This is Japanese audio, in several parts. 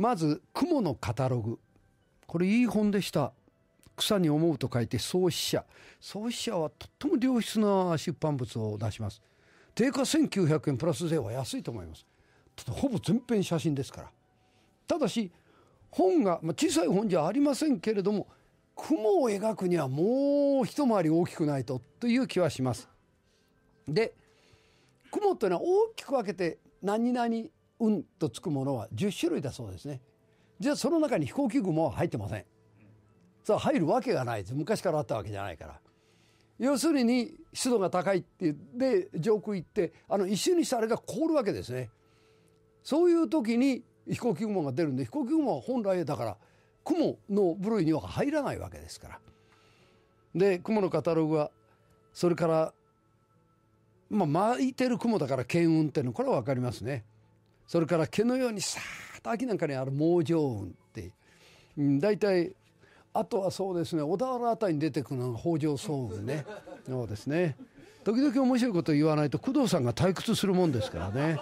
まず、雲のカタログ。これいい本でした。草に思うと書いて創始者。創始者はとっても良質な出版物を出します。定価1900円プラス税は安いと思います。ほぼ全編写真ですから。ただし、本が、まあ、小さい本じゃありませんけれども、雲を描くにはもう一回り大きくないとという気はします。で、雲というのは大きく分けて何々運とつくものは10種類だそうですねじゃあその中に飛行機雲は入ってませんさあ入るわけがないです昔からあったわけじゃないから要するに湿度が高いってで上空行ってあの一瞬にしてあれが凍るわけですねそういう時に飛行機雲が出るんで飛行機雲は本来だから雲の部類には入らないわけですからで雲のカタログはそれからまあ巻いてる雲だから剣雲っていうのこれは分かりますね。それから毛のようにさーっと秋なんかにある猛上雲って大体、あとはそうですね小田原あたりに出てくるのが北条早雲ね そうですね時々面白いこと言わないと工藤さんが退屈するもんですからね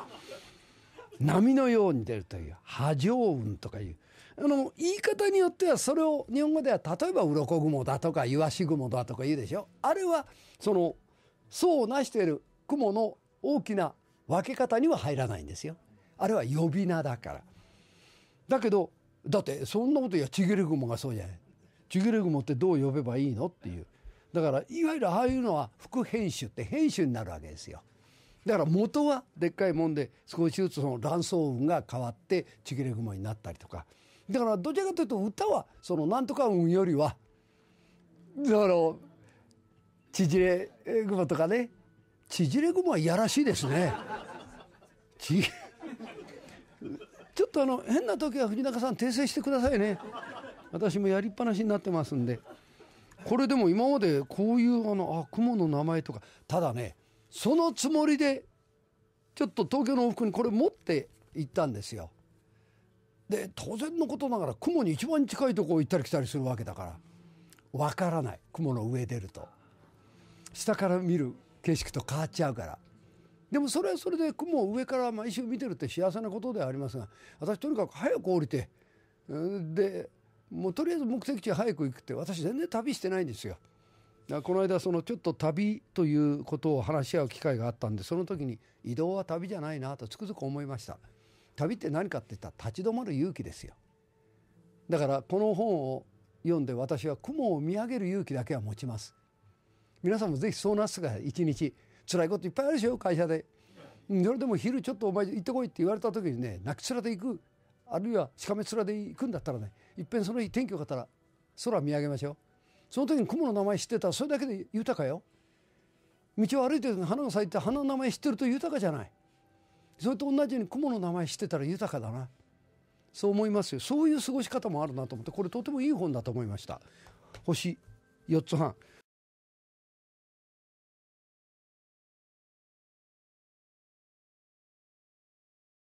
波のように出るという波状雲とかいうあの言い方によってはそれを日本語では例えば鱗雲だとかイワシ雲だとか言うでしょあれはその層をなしている雲の大きな分け方には入らないんですよ。あれは呼び名だからだけどだってそんなこといやちぎれ雲がそうじゃないちぎれ雲ってどう呼べばいいのっていうだからいわゆるああいうのは副編集って編集になるわけですよだから元はでっかいもんで少しずつその卵巣雲が変わってちぎれ雲になったりとかだからどちらかというと歌はそのなんとか運よりはだからち縮れ雲とかねち縮れ雲はいやらしいですね。ちぎれちょっとあの変な時は藤中さん訂正してくださいね私もやりっぱなしになってますんでこれでも今までこういうあのあ雲の名前とかただねそのつもりでちょっと東京の往復にこれ持って行ったんですよで当然のことながら雲に一番近いとこ行ったり来たりするわけだからわからない雲の上出ると下から見る景色と変わっちゃうからでもそれはそれで雲を上から毎週見てるって幸せなことではありますが私とにかく早く降りてでもうとりあえず目的地早く行くって私全然旅してないんですよ。この間そのちょっと旅ということを話し合う機会があったんでその時に移動は旅じゃないなとつくづく思いました旅って何かって言ったら立ち止まる勇気ですよだからこの本を読んで私は雲を見上げる勇気だけは持ちます皆さんもぜひそうなすが一日辛いこといっぱいあるでしょ会社で、夜れでも昼ちょっとお前行ってこいって言われた時にね泣き面で行くあるいはしかめ面で行くんだったらねいっぺんその日天気よかったら空見上げましょうその時に雲の名前知ってたらそれだけで豊かよ道を歩いてる時に花が咲いて花の名前知ってると豊かじゃないそれと同じように雲の名前知ってたら豊かだなそう思いますよそういう過ごし方もあるなと思ってこれとてもいい本だと思いました星4つ半